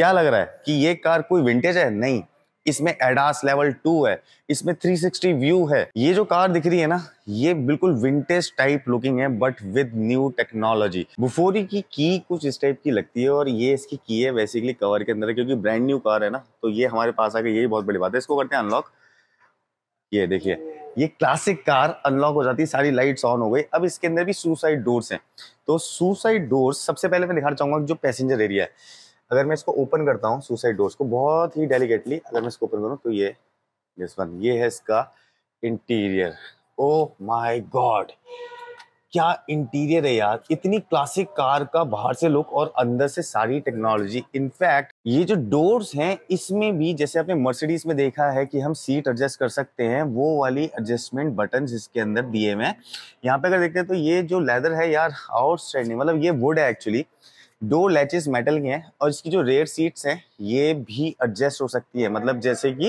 क्या लग रहा है कि ये कार कोई विंटेज है नहीं इसमें एडास लेवल टू है इसमें 360 व्यू है ये जो कार दिख रही है ना ये बिल्कुल विंटेज टाइप लुकिंग है but with new technology Bufori की की कुछ इस टाइप की लगती है और ये इसकी की है बेसिकली कवर के अंदर क्योंकि ब्रांड न्यू कार है ना तो ये हमारे पास आके यही बहुत बड़ी बात है इसको करते हैं अनलॉक ये देखिए ये क्लासिक कार अनलॉक हो जाती है सारी लाइट्स ऑन हो गई अब इसके अंदर भी सुसाइड डोर्स हैं तो सुसाइड डोर्स सबसे पहले मैं दिखाना चाहूंगा जो पैसेंजर एरिया है अगर मैं इसको ओपन करता हूँ सुसाइड डोर्स को बहुत ही डेलीकेटली अगर मैं इसको ओपन करूँ तो ये दिस वन ये है इसका इंटीरियर ओ माय गॉड क्या इंटीरियर है यार इतनी क्लासिक कार का बाहर से लुक और अंदर से सारी टेक्नोलॉजी इनफैक्ट ये जो डोर्स हैं इसमें भी जैसे आपने मर्सिडीज में देखा है कि हम सीट एडजस्ट कर सकते हैं वो वाली एडजस्टमेंट बटन इसके अंदर दिए हुए हैं यहाँ पे अगर देखते हैं तो ये जो लेदर है यार आउटस्टैंडिंग मतलब ये वुड है एक्चुअली दो लैचेस मेटल के हैं और इसकी जो रेयर सीट्स हैं ये भी एडजस्ट हो सकती है मतलब जैसे कि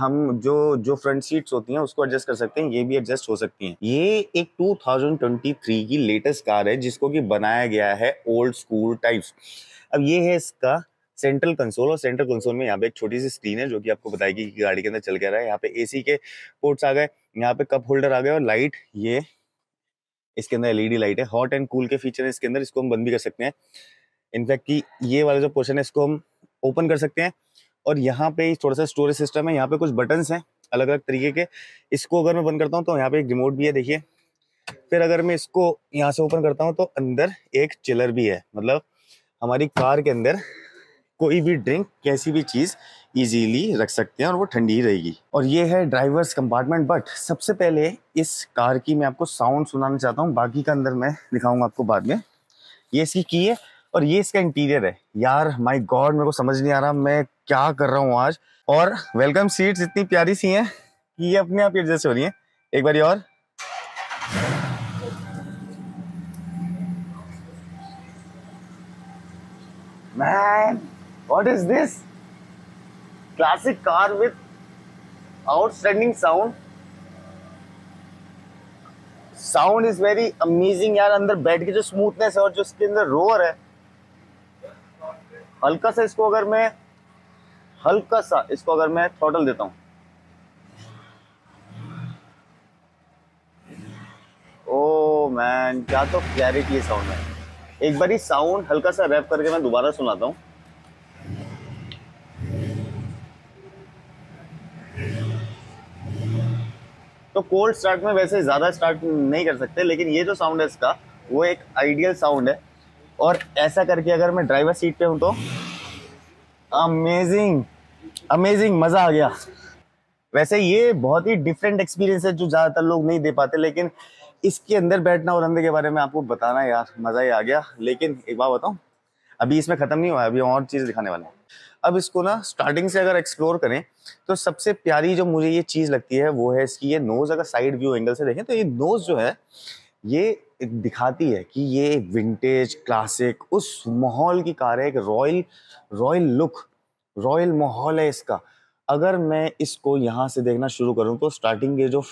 हम जो जो फ्रंट सीट्स होती हैं उसको एडजस्ट कर सकते हैं ये भी एडजस्ट हो सकती हैं ये एक 2023 की लेटेस्ट कार है जिसको कि बनाया गया है ओल्ड स्कूल टाइप्स अब ये है इसका सेंट्रल कंसोल और सेंट्रल कंसोल में यहाँ पे एक छोटी सी स्क्रीन है जो कि आपको बताएगी कि गाड़ी के अंदर चल गया रहा है यहाँ पे एसी के पोर्ट्स आ गए यहाँ पे कप होल्डर आ गए और लाइट ये इसके अंदर एलईडी लाइट e है हॉट एंड कूल के फीचर है इसके अंदर इसको हम बंद भी कर सकते हैं इनफैक्ट कि ये वाला जो पोर्शन है इसको हम ओपन कर सकते हैं और यहाँ पे थोड़ा सा स्टोरेज सिस्टम है यहाँ पे कुछ बटन्स हैं अलग अलग तरीके के इसको अगर मैं बंद करता हूँ तो यहाँ पे एक रिमोट भी है देखिए फिर अगर मैं इसको यहाँ से ओपन करता हूँ तो अंदर एक चिलर भी है मतलब हमारी कार के अंदर कोई भी ड्रिंक कैसी भी चीज़ इजीली रख सकते हैं और वो ठंडी ही रहेगी और ये है ड्राइवर्स कंपार्टमेंट बट सबसे पहले इस कार की मैं आपको साउंड सुनाना चाहता हूँ बाकी का अंदर मैं दिखाऊंगा आपको बाद में ये इसकी की है और ये इसका इंटीरियर है यार माय गॉड मेरे को समझ नहीं आ रहा मैं क्या कर रहा हूँ आज और वेलकम सीट्स इतनी प्यारी सी हैं कि ये अपने आप एडजस्ट हो रही हैं एक बार और man what is this classic car with outstanding sound sound is very amazing यार अंदर बैठ के जो स्मूथनेस है और जो इसके अंदर रोअर है हल्का सा इसको अगर मैं हल्का सा इसको अगर मैं टोटल देता हूं ओ मैन क्या तो क्लैरिटी है साउंड में एक बार ही साउंड हल्का सा रैप करके मैं दोबारा सुनाता हूँ तो कोल्ड स्टार्ट में वैसे ज़्यादा स्टार्ट नहीं कर सकते लेकिन ये जो साउंड है इसका वो एक आइडियल साउंड है और ऐसा करके अगर मैं ड्राइवर सीट पे हूँ तो अमेजिंग अमेजिंग मज़ा आ गया वैसे ये बहुत ही डिफरेंट एक्सपीरियंस है जो ज़्यादातर लोग नहीं दे पाते लेकिन इसके अंदर बैठना और अंदर के बारे में आपको बताना यार मज़ा ही आ गया लेकिन एक बात बताऊँ अभी इसमें ख़त्म नहीं हुआ अभी और चीज़ दिखाने वाले हैं अब इसको ना स्टार्टिंग से अगर एक्सप्लोर करें तो सबसे प्यारी जो मुझे ये चीज़ लगती है वो है इसकी ये नोज़ अगर साइड व्यू एंगल से देखें तो ये नोज़ जो है ये दिखाती है कि ये विंटेज क्लासिक उस माहौल की कार है एक रॉयल रॉयल लुक रॉयल माहौल है इसका अगर मैं इसको यहाँ से देखना शुरू करूँ तो स्टार्टिंग के जो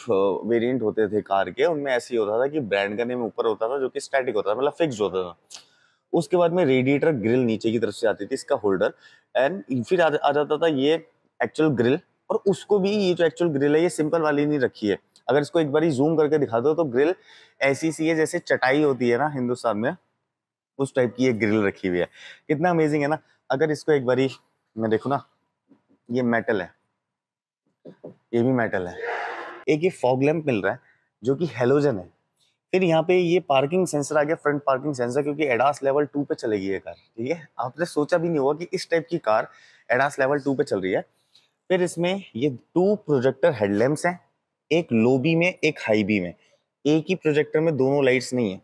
वेरिएंट होते थे कार के उनमें ऐसे ही होता था कि ब्रांड का नेम ऊपर होता था जो कि स्टैटिक होता था मतलब फिक्स होता था उसके बाद में रेडिएटर ग्रिल नीचे की तरफ से आती थी इसका होल्डर एंड फिर आ, आ जाता था ये एक्चुअल ग्रिल और उसको भी ये जो एक्चुअल ग्रिल है ये सिंपल वाली नहीं रखी है अगर इसको एक बार जूम करके दिखा दो तो ग्रिल ऐसी सी है जैसे चटाई होती है ना हिंदुस्तान में उस टाइप की ये ग्रिल रखी हुई है कितना अमेजिंग है ना अगर इसको एक बारी मैं देखू ना ये मेटल है ये भी मेटल है एक ये फॉग लैम्प मिल रहा है जो कि हेलोजन है फिर यहाँ पे ये पार्किंग सेंसर आ गया फ्रंट पार्किंग सेंसर क्योंकि एडास लेवल टू पे चलेगी ये कार ठीक है आपने सोचा भी नहीं होगा कि इस टाइप की कार एडास लेवल टू पे चल रही है फिर इसमें ये टू प्रोजेक्टर हेडलैम्प्स हैं एक लो बी में एक हाई बी में एक ही प्रोजेक्टर में दोनों लाइट्स नहीं है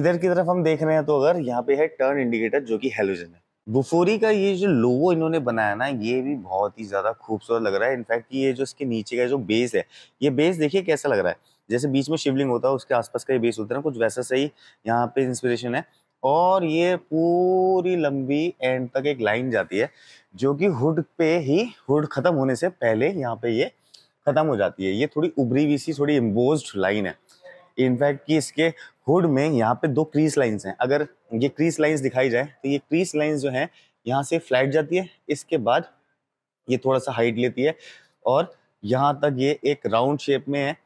इधर की तरफ हम देख रहे हैं तो अगर यहाँ पे है टर्न इंडिकेटर जो कि हेलोजन है बुफोरी का ये जो लोगो इन्होंने बनाया ना ये भी बहुत ही ज़्यादा खूबसूरत लग रहा है इनफैक्ट ये जो इसके नीचे का जो बेस है ये बेस देखिए कैसा लग रहा है जैसे बीच में शिवलिंग होता है उसके आसपास का ये बेस होता है ना कुछ वैसा सही यहाँ पे इंस्पिरेशन है और ये पूरी लंबी एंड तक एक लाइन जाती है जो कि हुड पे ही हुड खत्म होने से पहले यहाँ पे ये खत्म हो जाती है ये थोड़ी उभरी हुई सी थोड़ी इम्बोज लाइन है इनफैक्ट कि इसके हुड में यहाँ पे दो क्रीस लाइंस हैं अगर ये क्रीस लाइंस दिखाई जाए तो ये क्रीस लाइंस जो है यहाँ से फ्लैट जाती है इसके बाद ये थोड़ा सा हाइट लेती है और यहाँ तक ये एक राउंड शेप में है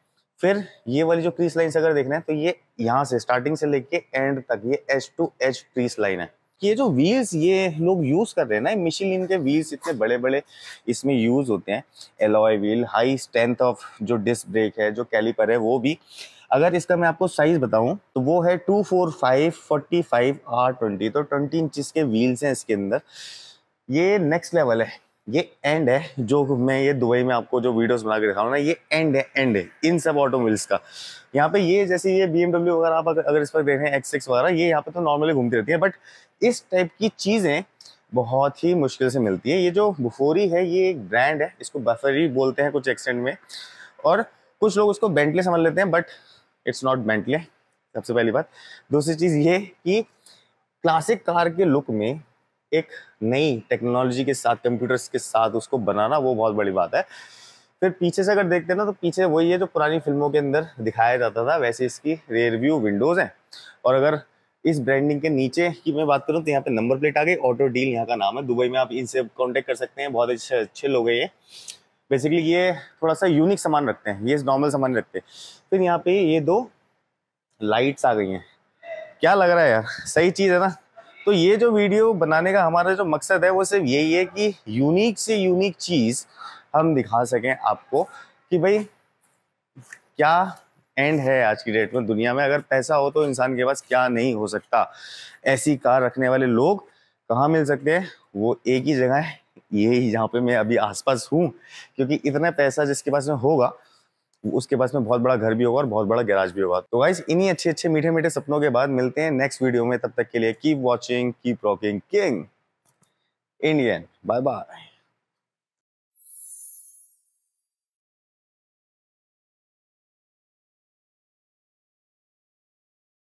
फिर ये वाली जो क्रीस लाइन अगर देखना है तो ये यहाँ से स्टार्टिंग से लेके एंड तक ये H to H crease line है ये जो व्हील्स ये लोग यूज़ कर रहे हैं ना मिशिलिन के व्हील्स इतने बड़े बड़े इसमें यूज़ होते हैं alloy wheel high strength of जो डिस्क ब्रेक है जो कैलीपर है वो भी अगर इसका मैं आपको साइज़ बताऊं तो वो है two four five forty five R twenty तो ट्वेंटी इंचिस के व्हील्स हैं इसके अंदर ये नेक्स्ट लेवल है ये एंड है जो मैं ये दुबई में आपको जो वीडियोस बना के दिखाऊँ ना ये एंड है एंड है इन सब ऑटो का यहाँ पे ये जैसे ये बी वगैरह आप अगर इस पर देख रहे हैं एक्स एक्स वगैरह ये यहाँ पे तो नॉर्मली घूमती रहती है बट इस टाइप की चीज़ें बहुत ही मुश्किल से मिलती है ये जो बुफोरी है ये एक ब्रांड है इसको बफरी बोलते हैं कुछ एक्सटेंड में और कुछ लोग उसको बेंटले समझ लेते हैं बट इट्स नॉट बेंटले सबसे पहली बात दूसरी चीज़ ये कि क्लासिक कार के लुक में एक नई टेक्नोलॉजी के साथ कंप्यूटर्स के साथ उसको बनाना वो बहुत बड़ी बात है फिर पीछे से अगर देखते हैं ना तो पीछे वही है जो पुरानी फिल्मों के अंदर दिखाया जाता था वैसे इसकी रेयर व्यू विंडोज़ हैं और अगर इस ब्रांडिंग के नीचे की मैं बात करूँ तो यहाँ पे नंबर प्लेट आ गई ऑटो डील यहाँ का नाम है दुबई में आप इनसे कॉन्टेक्ट कर सकते हैं बहुत अच्छे अच्छे लोग हैं ये बेसिकली ये थोड़ा सा यूनिक सामान रखते हैं ये नॉर्मल सामान रखते हैं फिर यहाँ पे ये दो लाइट्स आ गई हैं क्या लग रहा है यार सही चीज़ है ना तो ये जो वीडियो बनाने का हमारा जो मकसद है वो सिर्फ यही है कि यूनिक से यूनिक चीज़ हम दिखा सकें आपको कि भाई क्या एंड है आज की डेट में दुनिया में अगर पैसा हो तो इंसान के पास क्या नहीं हो सकता ऐसी कार रखने वाले लोग कहाँ मिल सकते हैं वो एक ही जगह है यही जहाँ पे मैं अभी आसपास हूँ क्योंकि इतना पैसा जिसके पास में होगा उसके पास में बहुत बड़ा घर भी होगा और बहुत बड़ा गैराज भी होगा तो गाइस इन्हीं अच्छे अच्छे मीठे मीठे सपनों के बाद मिलते हैं नेक्स्ट वीडियो में तब तक के लिए keep watching keep rocking king Indian bye bye